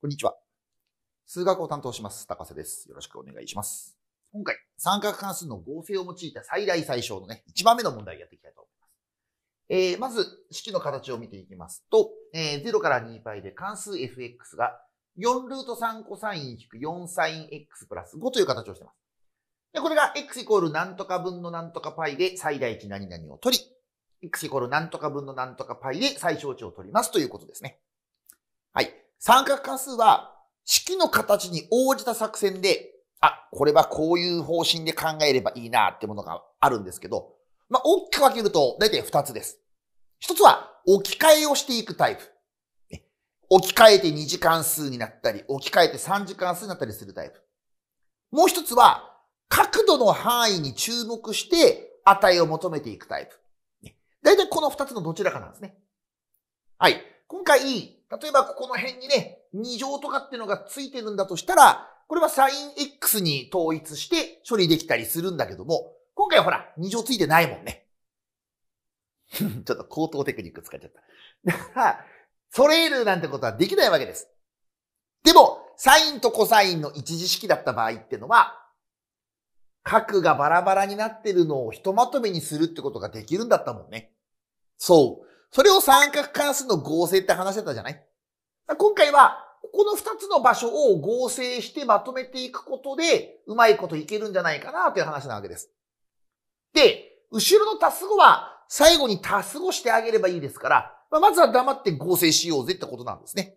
こんにちは。数学を担当します。高瀬です。よろしくお願いします。今回、三角関数の合成を用いた最大最小のね、1番目の問題をやっていきたいと思います。えー、まず、式の形を見ていきますと、えー、0から 2π で関数 fx が4ルート3コサイン引く4サイン x プラス5という形をしています。で、これが x イコール何とか分の何とか π で最大値何々を取り、x イコール何とか分の何とか π で最小値を取りますということですね。はい。三角関数は式の形に応じた作戦で、あ、これはこういう方針で考えればいいなってものがあるんですけど、まあ、大きく分けると大体二つです。一つは置き換えをしていくタイプ。置き換えて2次関数になったり、置き換えて3次関数になったりするタイプ。もう一つは角度の範囲に注目して値を求めていくタイプ。大体この二つのどちらかなんですね。はい。今回、例えばここの辺にね、2乗とかってのがついてるんだとしたら、これは sinx に統一して処理できたりするんだけども、今回はほら、2乗ついてないもんね。ちょっと口頭テクニック使っちゃった。だから、揃えるなんてことはできないわけです。でも、サインとコサインの一次式だった場合ってのは、角がバラバラになってるのをひとまとめにするってことができるんだったもんね。そう。それを三角関数の合成って話してたじゃない今回は、ここの二つの場所を合成してまとめていくことで、うまいこといけるんじゃないかなという話なわけです。で、後ろの足す語は、最後に足す語してあげればいいですから、ままずは黙って合成しようぜってことなんですね。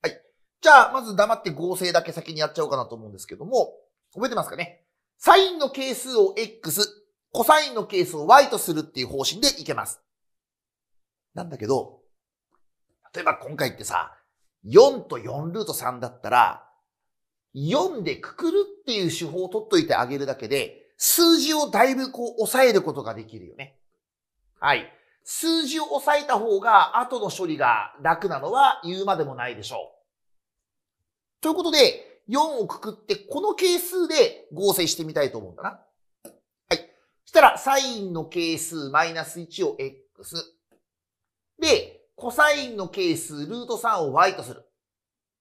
はい。じゃあ、まず黙って合成だけ先にやっちゃおうかなと思うんですけども、覚えてますかねサインの係数を X、コサインの係数を Y とするっていう方針でいけます。なんだけど、例えば今回ってさ、4と4ルート3だったら、4でくくるっていう手法を取っといてあげるだけで、数字をだいぶこう抑えることができるよね。はい。数字を抑えた方が後の処理が楽なのは言うまでもないでしょう。ということで、4をくくってこの係数で合成してみたいと思うんだな。はい。そしたら、サインの係数マイナス1を x、で、コサインの係数、ルート3を y とする。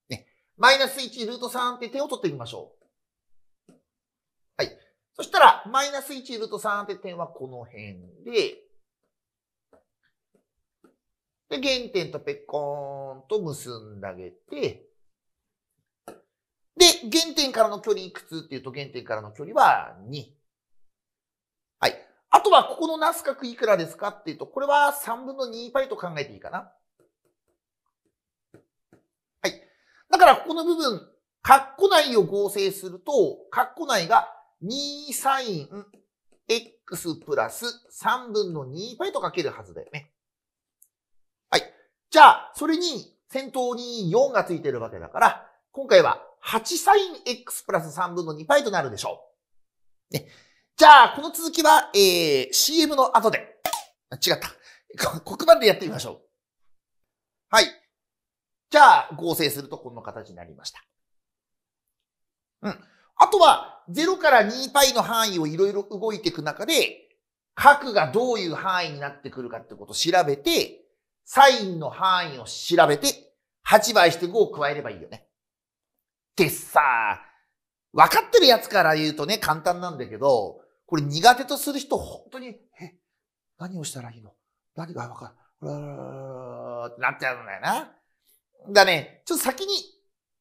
ね。マイナス1、ルート3って点を取ってみましょう。はい。そしたら、マイナス1、ルート3って点はこの辺で、で、原点とペコーンと結んであげて、で、原点からの距離いくつっていうと、原点からの距離は2。あとは、ここのナス角いくらですかっていうと、これは3分の2パイと考えていいかな。はい。だから、ここの部分、括弧内を合成すると、括弧内が2サイン x プラス3分の2パイと書けるはずだよね。はい。じゃあ、それに先頭に4がついてるわけだから、今回は8サイン x プラス3分の2パイとなるでしょう。ね。じゃあ、この続きは、えー、CM の後で。違った。黒板でやってみましょう。はい。じゃあ、合成するとこの形になりました。うん。あとは、0から 2π の範囲をいろいろ動いていく中で、角がどういう範囲になってくるかってことを調べて、サインの範囲を調べて、8倍して5を加えればいいよね。でてさ、分かってるやつから言うとね、簡単なんだけど、これ苦手とする人、本当に、え、何をしたらいいの何がわかるうーってなっちゃうんだよな。だね、ちょっと先に、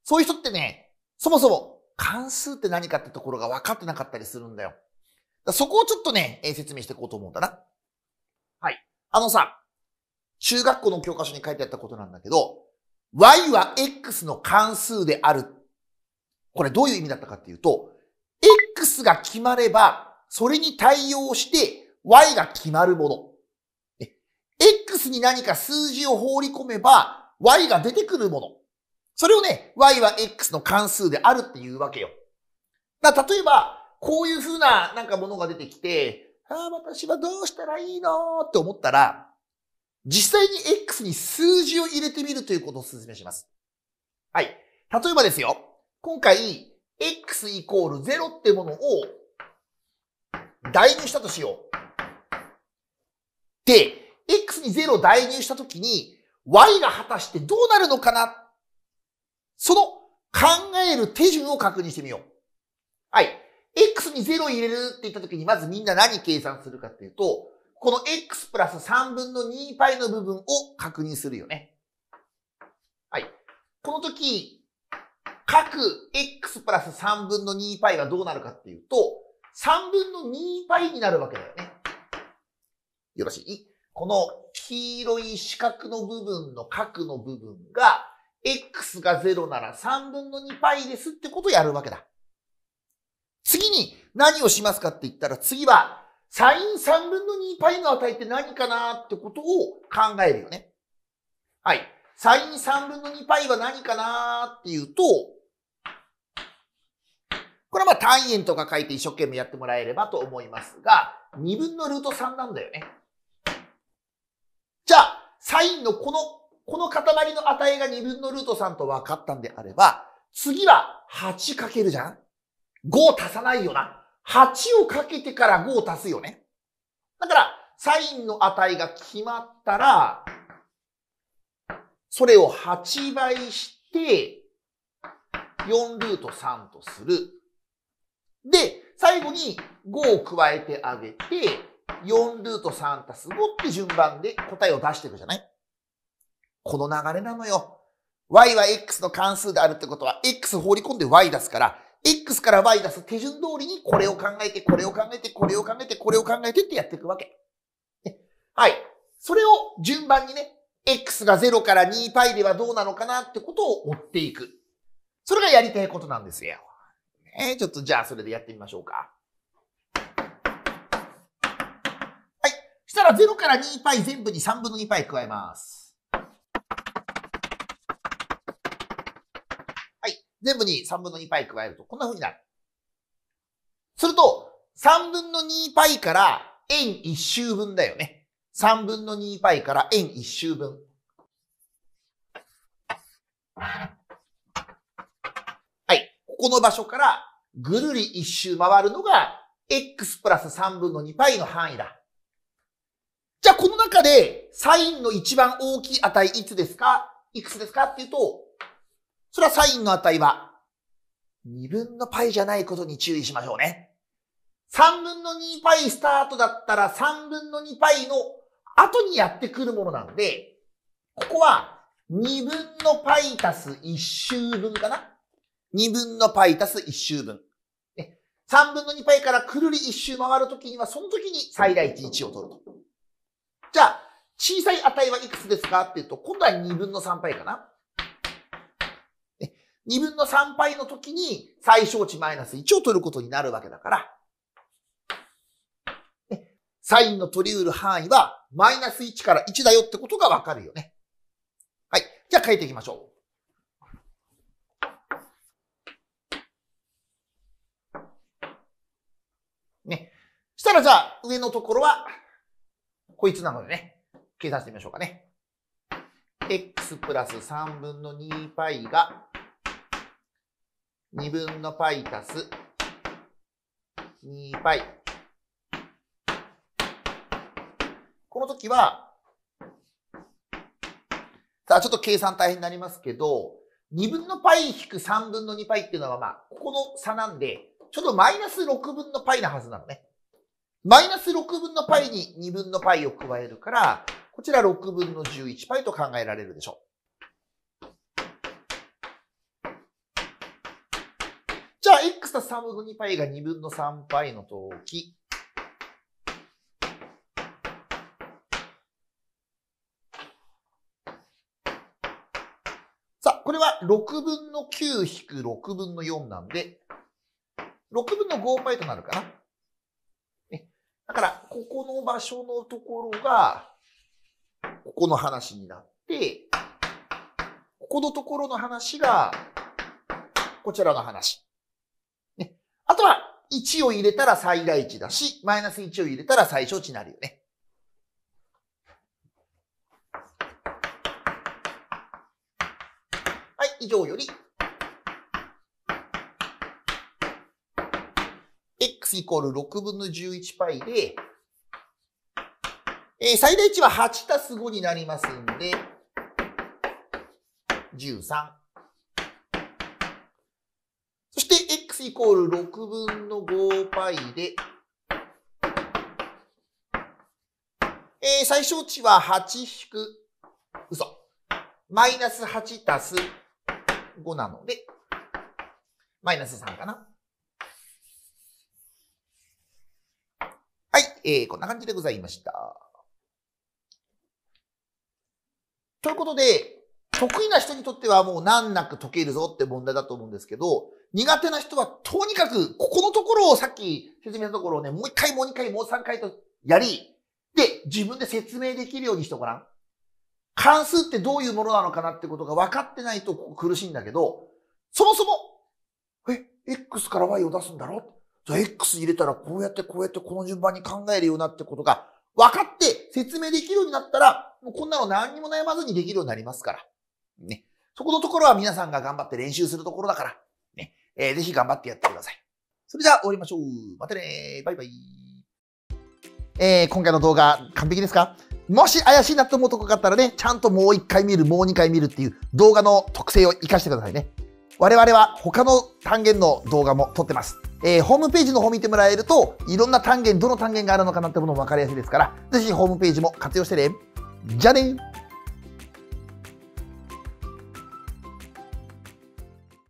そういう人ってね、そもそも関数って何かってところが分かってなかったりするんだよ。だそこをちょっとね、えー、説明していこうと思うんだな。はい。あのさ、中学校の教科書に書いてあったことなんだけど、y は x の関数である。これどういう意味だったかっていうと、x が決まればそれに対応して Y が決まるもの。X に何か数字を放り込めば Y が出てくるもの。それをね、Y は X の関数であるっていうわけよ。だ例えば、こういうふうななんかものが出てきて、ああ、私はどうしたらいいのって思ったら、実際に X に数字を入れてみるということをお勧めします。はい。例えばですよ。今回、X イコール0ってものを代入したとしよう。で、x に0を代入したときに、y が果たしてどうなるのかなその考える手順を確認してみよう。はい。x に0入れるって言ったときに、まずみんな何計算するかっていうと、この x プラス3分の 2π の部分を確認するよね。はい。この時、各 x プラス3分の 2π はどうなるかっていうと、3分の2倍になるわけだよね。よろしいこの黄色い四角の部分の角の部分が、x が0なら3分の 2π ですってことをやるわけだ。次に何をしますかって言ったら、次は、サイン3分の 2π の値って何かなってことを考えるよね。はい。サイン3分の 2π は何かなっていうと、これはまあ単位円とか書いて一生懸命やってもらえればと思いますが、2分のルート3なんだよね。じゃあ、サインのこの、この塊の値が2分のルート3と分かったんであれば、次は8るじゃん ?5 足さないよな。8をかけてから5を足すよね。だから、サインの値が決まったら、それを8倍して、4ルート3とする。で、最後に5を加えてあげて、4ルート3たす5って順番で答えを出していくじゃないこの流れなのよ。y は x の関数であるってことは、x 放り込んで y 出すから、x から y 出す手順通りにこれを考えて、これを考えて、これを考えて、これを考えてってやっていくわけ。はい。それを順番にね、x が0から 2π ではどうなのかなってことを追っていく。それがやりたいことなんですよ。えー、ちょっとじゃあそれでやってみましょうか。はい。したら0から 2π 全部に3分の 2π 加えます。はい。全部に3分の 2π 加えると、こんな風になる。すると、3分の 2π から円1周分だよね。3分の 2π から円1周分。はい。ここの場所からぐるり一周回るのが x プラス3分の 2π の範囲だ。じゃあこの中でサインの一番大きい値いつですかいくつですかっていうと、それはサインの値は2分の π じゃないことに注意しましょうね。3分の 2π スタートだったら3分の 2π の後にやってくるものなんで、ここは2分の π 足す1周分かな ?2 分の π 足す1周分。3分の2 π からくるり一周回るときには、その時に最大値1を取ると。じゃあ、小さい値はいくつですかっていうと、今度は2分の3 π かな。2分の3 π のの時に最小値マイナス1を取ることになるわけだから、サインの取り得る範囲はマイナス1から1だよってことがわかるよね。はい。じゃあ書いていきましょう。したらじゃあ、上のところは、こいつなのでね、計算してみましょうかね。x プラス3分の 2π が、2分の π 足す 2π。この時は、さあちょっと計算大変になりますけど、2分の π 引く3分の 2π っていうのはまあ、ここの差なんで、ちょっとマイナス6分の π なはずなのね。マイナス6分の π に2分の π を加えるから、こちら6分の 11π と考えられるでしょう。じゃあ、x たす3分の 2π が2分の 3π のとき、これは6分の9引く6分の4なんで、6分の5 π となるかな。ここの場所のところが、ここの話になって、ここのところの話が、こちらの話。ね。あとは、1を入れたら最大値だし、マイナス1を入れたら最小値になるよね。はい、以上より、x イコール6分の11パイで、えー、最大値は8たす5になりますんで、13。そして x イコール6分の 5π で、えー、最小値は8引く、嘘。マイナス8たす5なので、マイナス3かな。はい、えー、こんな感じでございました。ということで、得意な人にとってはもう難なく解けるぞって問題だと思うんですけど、苦手な人はとにかく、ここのところをさっき説明したところをね、もう一回もう二回もう三回とやり、で、自分で説明できるようにしてごらん。関数ってどういうものなのかなってことが分かってないと苦しいんだけど、そもそも、え、X から Y を出すんだろじゃあ X 入れたらこうやってこうやってこの順番に考えるようなってことが分かって説明できるようになったら、もうこんなの何にも悩まずにできるようになりますから。ね。そこのところは皆さんが頑張って練習するところだから。ね。えー、ぜひ頑張ってやってください。それじゃあ終わりましょう。またねバイバイ。えー、今回の動画完璧ですかもし怪しいなと思うとこがあったらね、ちゃんともう一回見る、もう二回見るっていう動画の特性を活かしてくださいね。我々は他の単元の動画も撮ってます。えー、ホームページの方見てもらえると、いろんな単元、どの単元があるのかなってものもわかりやすいですから、ぜひホームページも活用してね。Jenny